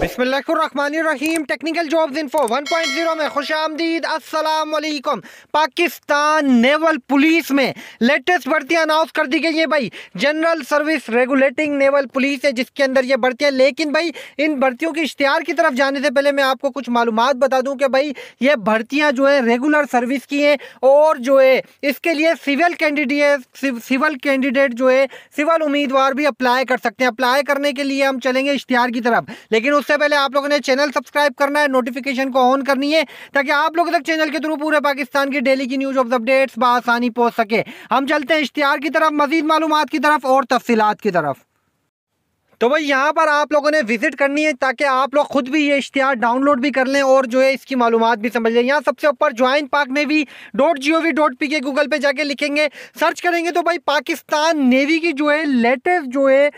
बिस्मिल्लाम technical jobs info 1.0 में खुश आमदीद असलकुम पाकिस्तान नेवल पुलिस में लेटेस्ट भर्तियां अनाउंस कर दी गई हैं भाई general service regulating naval police है जिसके अंदर ये भर्तियां लेकिन भाई इन भर्तियों के इश्तहार की तरफ जाने से पहले मैं आपको कुछ मालूम बता दूँ कि भाई ये भर्तियाँ जो है रेगुलर सर्विस की हैं और जो है इसके लिए सिविल कैंडिडेट सिविल कैंडिडेट जो है सिविल उम्मीदवार भी अप्लाई कर सकते हैं अप्लाई करने के लिए हम चलेंगे इश्तहार की तरफ लेकिन उस उससे पहले आप लोगों ने चैनल सब्सक्राइब करना है नोटिफिकेशन को ऑन करनी है ताकि आप लोगों तक चैनल के थ्रू पूरे पाकिस्तान की डेली की न्यूज़ ऑफ अपडेट्स बसानी पहुंच सके हम चलते हैं इश्तिहार की तरफ मजीद मालूम की तरफ और तफसीत की तरफ तो भाई यहाँ पर आप लोगों ने विज़िट करनी है ताकि आप लोग खुद भी ये इश्तिहार डाउनलोड भी कर लें और जो है इसकी मालूम भी समझ लें यहाँ सबसे ऊपर join Pak navy dot G O V dot P K Google पर जाके लिखेंगे सर्च करेंगे तो भाई पाकिस्तान नेवी की जो है लेटेस्ट जो है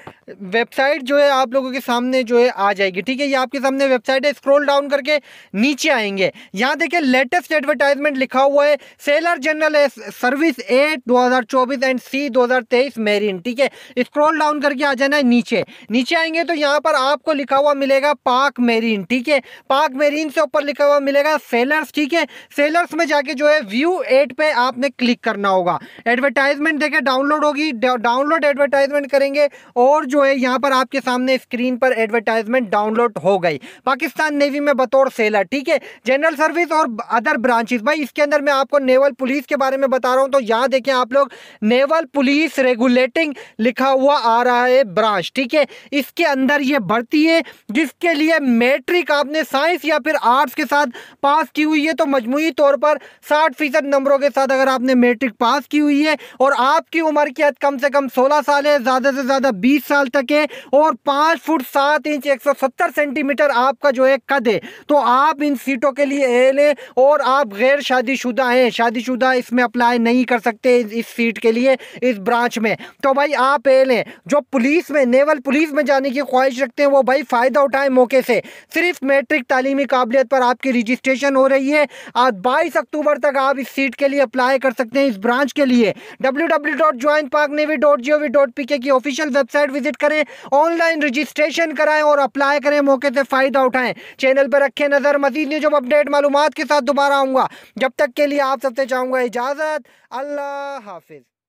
वेबसाइट जो है आप लोगों के सामने जो है आ जाएगी ठीक है ये आपके सामने वेबसाइट है स्क्रॉल डाउन करके नीचे आएंगे यहाँ देखिए लेटेस्ट एडवर्टाइजमेंट लिखा हुआ है sailor general service A 2024 and C 2023 marine ठीक है स्क्रॉल डाउन करके आ जाना है नीचे नीचे आएंगे तो यहाँ पर आपको लिखा हुआ मिलेगा पाक मेरीन ठीक है पाक मेरीन से ऊपर लिखा हुआ मिलेगा सेलर्स ठीक है सेलर्स में जाके जो है व्यू एट पर आपने क्लिक करना होगा एडवर्टाइजमेंट देखे डाउनलोड होगी डाउनलोड एडवर्टाइजमेंट करेंगे और जो जो है यहाँ पर आपके सामने स्क्रीन पर एडवर्टाइजमेंट डाउनलोड हो गई पाकिस्तान नेवी में बतौर सेलर ठीक है जनरल सर्विस और अदर ब्रांचेस भाई इसके अंदर मैं आपको नेवल पुलिस के बारे में बता रहा हूँ तो यहाँ देखें आप लोग नेवल पुलिस रेगुलेटिंग लिखा हुआ आ रहा है ब्रांच ठीक है इसके अंदर ये भर्ती है जिसके लिए मैट्रिक आपने साइंस या फिर आर्ट्स के साथ पास की हुई है तो मजमू तौर पर साठ फीसद नंबरों के साथ अगर आपने मैट्रिक पास की हुई है और आपकी उम्र की हद कम से कम सोलह साल है ज़्यादा से ज़्यादा बीस साल तक है और पाँच फुट सात इंच एक सौ सत्तर सेंटीमीटर आपका जो है कद है तो आप इन सीटों के लिए एल है और आप गैर शादीशुदा हैं शादीशुदा इसमें अप्लाई नहीं कर सकते इस सीट के लिए इस ब्रांच में तो भाई आप एल हैं जो पुलिस में नेवल पुलिस में जाने की ख्वाहिश रखते हैं वो भाई फ़ायदा उठाएं मौके से सिर्फ मैट्रिक तालीमी काबिलियत पर आपकी रजिस्ट्रेशन हो रही है आज बाईस अक्टूबर तक आप इस सीट के लिए अप्लाई कर सकते हैं इस ब्रांच के लिए W W dot join Pak navy dot G O V dot P K की ऑफिशियल वेबसाइट विजिट विजिट करें ऑनलाइन रजिस्ट्रेशन कराएं और अप्लाई करें मौके से फ़ायदा उठाएं चैनल पर रखें नज़र मजीद न्यूज अपडेट मालूम के साथ दोबारा आऊँगा जब तक के लिए आप सबसे चाहूँगा इजाज़त अल्लाह हाफिज़